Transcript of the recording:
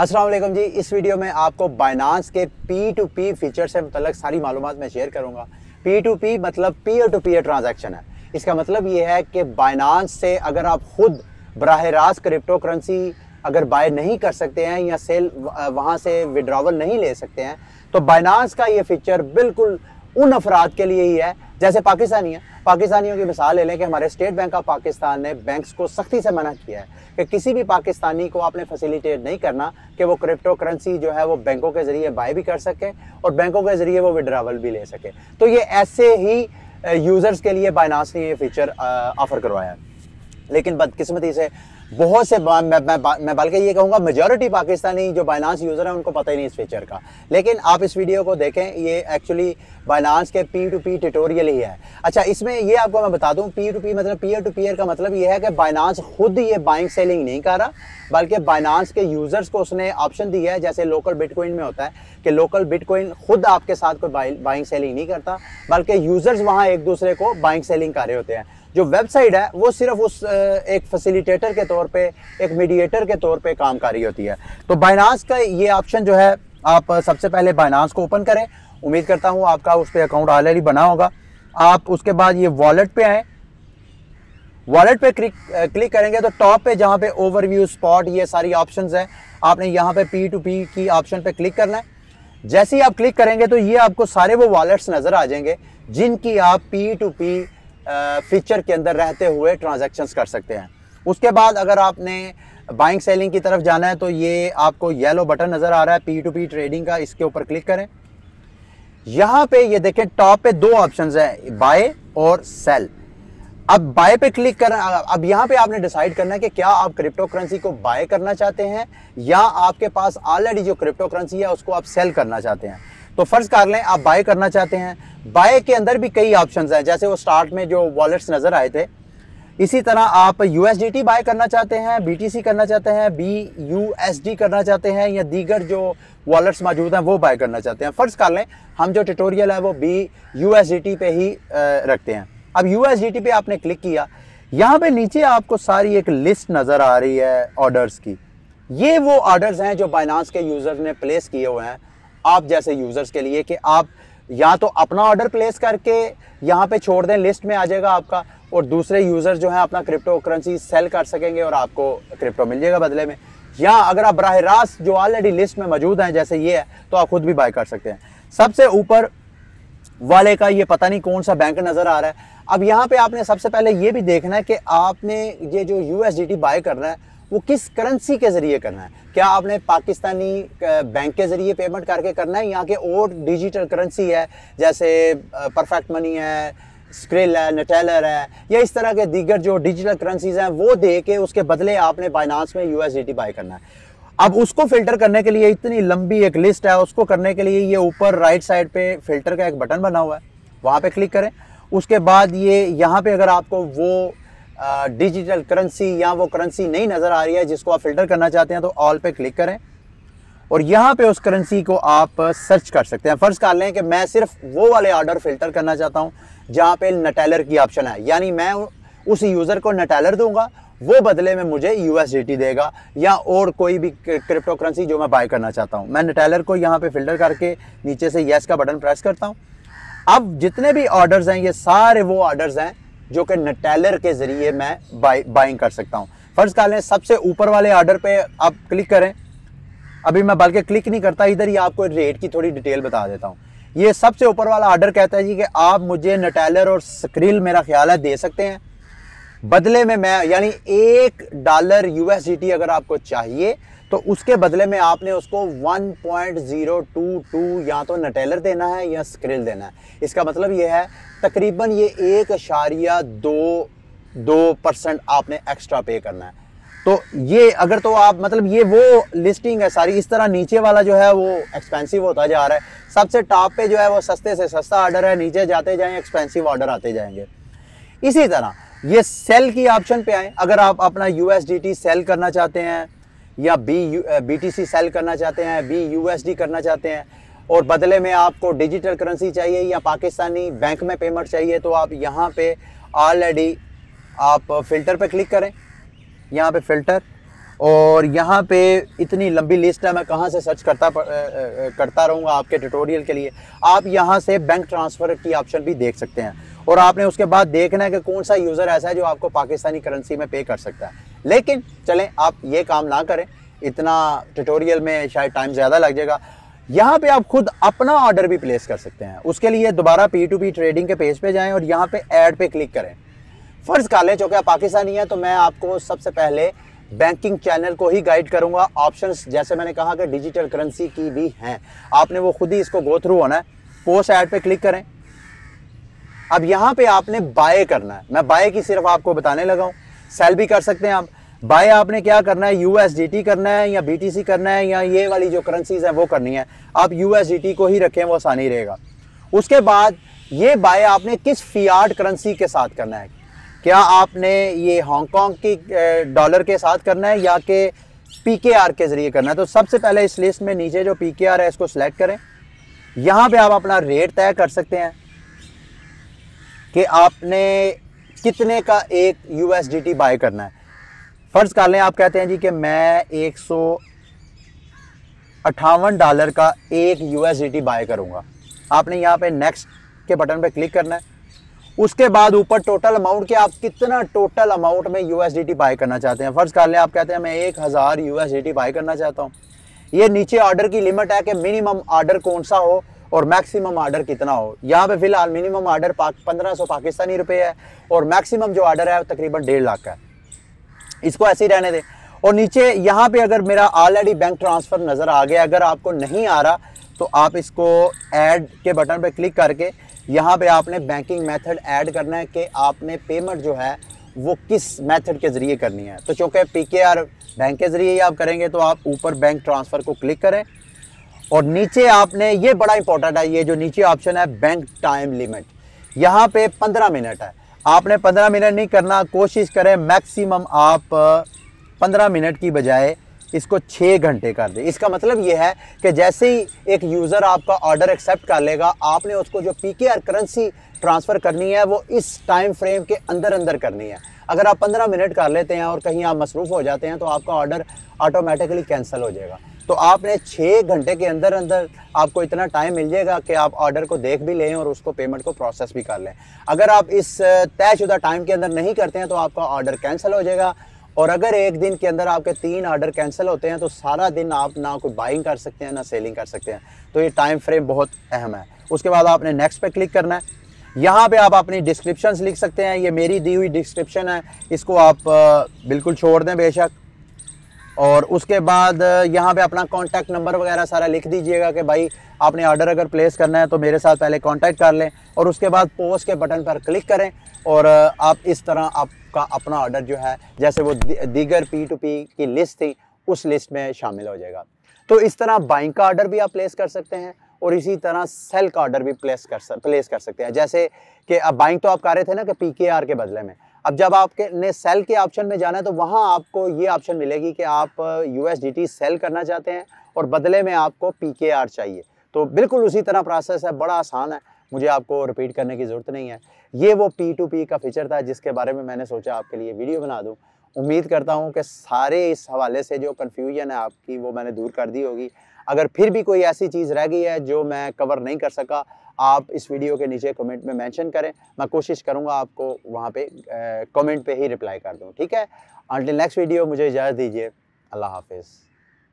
असलम जी इस वीडियो में आपको बाइनांस के पी टू पी फीचर से मतलब सारी मालूम मैं शेयर करूँगा पी टू पी मतलब पीयर टू पीयर ट्रांजेक्शन है इसका मतलब ये है कि बाइनांस से अगर आप खुद बरह रास्त क्रिप्टो करेंसी अगर बाय नहीं कर सकते हैं या सेल वहाँ से विड्रावल नहीं ले सकते हैं तो बाइनांस का ये फीचर बिल्कुल उन अफराद के लिए ही है जैसे पाकिस्तानी है पाकिस्तानियों की मिसाल ले लें कि हमारे स्टेट बैंक ऑफ पाकिस्तान ने बैंक्स को सख्ती से मना किया है कि किसी भी पाकिस्तानी को आपने फैसिलिटेट नहीं करना कि वो क्रिप्टो करेंसी जो है वो बैंकों के ज़रिए बाय भी कर सके और बैंकों के ज़रिए वो विड्रावल भी ले सके तो ये ऐसे ही यूज़र्स uh, के लिए बायनास ने ये फीचर ऑफ़र uh, करवाया लेकिन बदकिस्मती से बहुत से मैं मैं, मैं बल्कि ये कहूँगा मेजोरिटी पाकिस्तानी जो बाइनांस यूज़र हैं उनको पता ही नहीं इस फीचर का लेकिन आप इस वीडियो को देखें ये एक्चुअली बाइनांस के पी टू पी ट्यूटोरियल ही है अच्छा इसमें ये आपको मैं बता दूँ पी टू पी मतलब पीयर टू पीयर का मतलब ये है कि बाइनांस खुद ये बाइंग सेलिंग नहीं कर रहा बल्कि बाइनांस के यूज़र्स को उसने ऑप्शन दिया है जैसे लोकल बिटकॉइन में होता है कि लोकल बिटकॉइन खुद आपके साथ कोई बाइंग सेलिंग नहीं करता बल्कि यूज़र्स वहाँ एक दूसरे को बाइंग सेलिंग कर रहे होते हैं जो वेबसाइट है वो सिर्फ उस एक फैसिलिटेटर के तौर पे एक मीडिएटर के तौर पे काम कर रही होती है तो बाइनास का ये ऑप्शन जो है आप सबसे पहले बाइनास को ओपन करें उम्मीद करता हूँ आपका उस पर अकाउंट ऑलरेडी बना होगा आप उसके बाद ये वॉलेट पे आएँ वॉलेट पे क्लिक क्लिक करेंगे तो टॉप पे जहाँ पे ओवरव्यू स्पॉट ये सारी ऑप्शंस हैं आपने यहाँ पे पी टू पी की ऑप्शन पे क्लिक करना है जैसे ही आप क्लिक करेंगे तो ये आपको सारे वो वॉलेट्स नज़र आ जाएंगे जिनकी आप पी टू पी फीचर के अंदर रहते हुए ट्रांजेक्शन कर सकते हैं उसके बाद अगर आपने बाइंग सेलिंग की तरफ जाना है तो ये आपको येलो बटन नज़र आ रहा है पी टू पी ट्रेडिंग का इसके ऊपर क्लिक करें यहाँ पे ये देखें टॉप पे दो ऑप्शंस हैं बाय और सेल अब बाय पे क्लिक कर अब यहाँ पे आपने डिसाइड करना है कि क्या आप क्रिप्टो करेंसी को बाय करना चाहते हैं या आपके पास ऑलरेडी जो क्रिप्टो करेंसी है उसको आप सेल करना चाहते हैं तो फ़र्ज़ कर लें आप बाय करना चाहते हैं बाय के अंदर भी कई ऑप्शन हैं जैसे वो स्टार्ट में जो वॉलेट्स नज़र आए थे इसी तरह आप यू बाय करना चाहते हैं बी करना चाहते हैं बी यू करना चाहते हैं या दीगर जो वॉलेट्स मौजूद हैं वो बाय करना चाहते हैं फ़र्ज़ कर लें हम जो ट्यूटोरियल है वो बी यू पे ही रखते हैं अब यू पे आपने क्लिक किया यहाँ पे नीचे आपको सारी एक लिस्ट नज़र आ रही है ऑर्डर्स की ये वो ऑर्डर्स हैं जो बाइनास के यूज़र्स ने प्लेस किए हुए हैं आप जैसे यूज़र्स के लिए कि आप या तो अपना ऑर्डर प्लेस करके यहाँ पे छोड़ दें लिस्ट में आ जाएगा आपका और दूसरे यूज़र जो हैं अपना क्रिप्टो करेंसी सेल कर सकेंगे और आपको क्रिप्टो मिल जाएगा बदले में या अगर आप बरह रास्त जो ऑलरेडी लिस्ट में मौजूद हैं जैसे ये है तो आप खुद भी बाय कर सकते हैं सबसे ऊपर वाले का ये पता नहीं कौन सा बैंक नज़र आ रहा है अब यहाँ पे आपने सबसे पहले ये भी देखना है कि आपने ये जो यू बाय करना है वो किस करेंसी के ज़रिए करना है क्या आपने पाकिस्तानी बैंक के ज़रिए पेमेंट करके करना है यहाँ के और डिजिटल करेंसी है जैसे परफेक्ट मनी है स्क्रिल है नटेलर है या इस तरह के दीगर जो डिजिटल करेंसीज हैं वो दे के उसके बदले आपने फाइनानस में यू बाई करना है अब उसको फिल्टर करने के लिए इतनी लंबी एक लिस्ट है उसको करने के लिए ये ऊपर राइट साइड पे फिल्टर का एक बटन बना हुआ है वहाँ पे क्लिक करें उसके बाद ये यहाँ पे अगर आपको वो डिजिटल करेंसी या वो करेंसी नहीं नज़र आ रही है जिसको आप फ़िल्टर करना चाहते हैं तो ऑल पे क्लिक करें और यहाँ पे उस करेंसी को आप सर्च कर सकते हैं फ़र्ज़ कर लें कि मैं सिर्फ वो वाले ऑर्डर फ़िल्टर करना चाहता हूँ जहाँ पे नटेलर की ऑप्शन है यानी मैं उस यूज़र को नटेलर दूंगा वो बदले में मुझे यू देगा या और कोई भी क्रिप्टो करेंसी जो मैं बाय करना चाहता हूँ मैं नटेलर को यहाँ पर फ़िल्टर करके नीचे से येस का बटन प्रेस करता हूँ अब जितने भी ऑर्डर्स हैं ये सारे वो ऑर्डर्स हैं जो कि नटेलर के ज़रिए मैं बाई बाइंग कर सकता हूँ फ़र्ज़ कर लें सबसे ऊपर वाले ऑर्डर पे आप क्लिक करें अभी मैं बल्कि क्लिक नहीं करता इधर ही आपको रेट की थोड़ी डिटेल बता देता हूँ ये सबसे ऊपर वाला ऑर्डर कहता है जी कि आप मुझे नटेलर और स्क्रिल मेरा ख्याल है दे सकते हैं बदले में मैं यानी एक डॉलर यूएसडीटी अगर आपको चाहिए तो उसके बदले में आपने उसको 1.022 या तो नटेलर देना है या स्क्रिल देना है इसका मतलब यह है तकरीबन ये एक अशारिया दो दो परसेंट आपने एक्स्ट्रा पे करना है तो ये अगर तो आप मतलब ये वो लिस्टिंग है सारी इस तरह नीचे वाला जो है वो एक्सपेंसिव होता जा रहा है सबसे टॉप पे जो है वो सस्ते से सस्ता ऑर्डर है नीचे जाते जाए एक्सपेंसिव ऑर्डर आते जाएंगे इसी तरह ये सेल की ऑप्शन पे आए अगर आप अपना यू सेल करना चाहते हैं या B B T C sell करना चाहते हैं बी यू एस डी करना चाहते हैं और बदले में आपको डिजिटल करेंसी चाहिए या पाकिस्तानी बैंक में पेमेंट चाहिए तो आप यहाँ पे ऑलरेडी आप फ़िल्टर पे क्लिक करें यहाँ पे फ़िल्टर और यहाँ पे इतनी लंबी लिस्ट है मैं कहाँ से सर्च करता करता रहूँगा आपके ट्यूटोरियल के लिए आप यहाँ से बैंक ट्रांसफ़र की ऑप्शन भी देख सकते हैं और आपने उसके बाद देखना है कि कौन सा यूज़र ऐसा है जो आपको पाकिस्तानी करेंसी में पे कर सकता है लेकिन चलें आप ये काम ना करें इतना ट्यूटोरियल में शायद टाइम ज़्यादा लग जाएगा यहाँ पे आप खुद अपना ऑर्डर भी प्लेस कर सकते हैं उसके लिए दोबारा पी टू पी ट्रेडिंग के पेज पे जाएं और यहाँ पे ऐड पे क्लिक करें फ़र्ज़ कर लें चूँकि आप पाकिस्तानी हैं तो मैं आपको सबसे पहले बैंकिंग चैनल को ही गाइड करूंगा ऑप्शंस जैसे मैंने कहा कि डिजिटल करेंसी की भी हैं आपने वो खुद ही इसको गो थ्रू होना है पोस्ट ऐड पे क्लिक करें अब यहाँ पे आपने बाय करना है मैं बाय की सिर्फ आपको बताने लगा हूँ सेल भी कर सकते हैं आप बाय आपने क्या करना है यूएसडीटी करना है या बीटीसी करना है या ये वाली जो करेंसीज हैं वो करनी है आप यूएसडीटी को ही रखें वो आसानी रहेगा उसके बाद ये बाय आपने किस फियाट करेंसी के साथ करना है क्या आपने ये हांगकॉन्ग की डॉलर के साथ करना है या कि पी के आर के ज़रिए करना है तो सबसे पहले इस लिस्ट में नीचे जो पी के आर है इसको सेलेक्ट करें यहाँ पे आप अपना रेट तय कर सकते हैं कि आपने कितने का एक U S D T buy करना है फ़र्ज़ कर लें आप कहते हैं जी कि मैं एक सौ अट्ठावन डॉलर का एक U S D T buy करूँगा आपने यहाँ पे नेक्स्ट के बटन पे क्लिक करना है उसके बाद ऊपर टोटल अमाउंट के आप कितना टोटल अमाउंट में U S D T buy करना चाहते हैं फ़र्ज़ कर लें आप कहते हैं मैं एक हज़ार U S D T buy करना चाहता हूँ ये नीचे ऑर्डर की लिमिट है कि मिनिमम ऑर्डर कौन सा हो और मैक्सिमम आर्डर कितना हो यहाँ पे फिलहाल मिनिमम आर्डर पाक पंद्रह सौ पाकिस्तानी रुपये है और मैक्सिमम जो आर्डर है वो तकरीबन डेढ़ लाख का है इसको ऐसे ही रहने दें और नीचे यहाँ पे अगर मेरा ऑलरेडी बैंक ट्रांसफ़र नज़र आ गया अगर आपको नहीं आ रहा तो आप इसको ऐड के बटन पर क्लिक करके यहाँ पे आपने बैंकिंग मेथड ऐड करना है कि आपने पेमेंट जो है वो किस मेथड के ज़रिए करनी है तो चूँकि पी के आर बैंक के ज़रिए ही आप करेंगे तो आप ऊपर बैंक ट्रांसफ़र को क्लिक करें और नीचे आपने ये बड़ा इंपॉर्टेंट है ये जो नीचे ऑप्शन है बैंक टाइम लिमिट यहाँ पे पंद्रह मिनट है आपने पंद्रह मिनट नहीं करना कोशिश करें मैक्सिमम आप पंद्रह मिनट की बजाय इसको छः घंटे कर दें इसका मतलब ये है कि जैसे ही एक यूज़र आपका ऑर्डर एक्सेप्ट कर लेगा आपने उसको जो पी के आर करेंसी ट्रांसफ़र करनी है वो इस टाइम फ्रेम के अंदर अंदर करनी है अगर आप पंद्रह मिनट कर लेते हैं और कहीं आप मसरूफ़ हो जाते हैं तो आपका ऑर्डर ऑटोमेटिकली कैंसिल हो जाएगा तो आपने छः घंटे के अंदर अंदर आपको इतना टाइम मिल जाएगा कि आप ऑर्डर को देख भी लें और उसको पेमेंट को प्रोसेस भी कर लें अगर आप इस तयशुदा टाइम के अंदर नहीं करते हैं तो आपका ऑर्डर कैंसिल हो जाएगा और अगर एक दिन के अंदर आपके तीन ऑर्डर कैंसिल होते हैं तो सारा दिन आप ना कोई बाइंग कर सकते हैं ना सेलिंग कर सकते हैं तो ये टाइम फ्रेम बहुत अहम है उसके बाद आपने नेक्स्ट पे क्लिक करना है यहाँ पे आप अपनी डिस्क्रिप्शन लिख सकते हैं ये मेरी दी हुई डिस्क्रिप्शन है इसको आप बिल्कुल छोड़ दें बेशक और उसके बाद यहाँ पे अपना कॉन्टैक्ट नंबर वगैरह सारा लिख दीजिएगा कि भाई आपने ऑर्डर अगर प्लेस करना है तो मेरे साथ पहले कॉन्टैक्ट कर लें और उसके बाद पोस्ट के बटन पर क्लिक करें और आप इस तरह आपका अपना ऑर्डर जो है जैसे वो दीगर पी टू पी की लिस्ट थी उस लिस्ट में शामिल हो जाएगा तो इस तरह बाइंग का ऑर्डर भी आप प्लेस कर सकते हैं और इसी तरह सेल का ऑर्डर भी प्लेस कर प्लेस कर सकते हैं जैसे कि अब बाइंग तो आप कर रहे थे ना कि पी के आर के बदले में अब जब आपके ने सेल के ऑप्शन में जाना है तो वहाँ आपको ये ऑप्शन मिलेगी कि आप यू uh, सेल करना चाहते हैं और बदले में आपको पी चाहिए तो बिल्कुल उसी तरह प्रोसेस है बड़ा आसान है मुझे आपको रिपीट करने की ज़रूरत नहीं है ये वो पी टू पी का फीचर था जिसके बारे में मैंने सोचा आपके लिए वीडियो बना दूँ उम्मीद करता हूँ कि सारे इस हवाले से जो कन्फ्यूजन है आपकी वो मैंने दूर कर दी होगी अगर फिर भी कोई ऐसी चीज़ रह गई है जो मैं कवर नहीं कर सका आप इस वीडियो के नीचे कमेंट में मेंशन करें मैं कोशिश करूँगा आपको वहाँ पे कमेंट पे ही रिप्लाई कर दूँ ठीक है अंटिल नेक्स्ट वीडियो मुझे इजाज़त दीजिए अल्लाह हाफिज़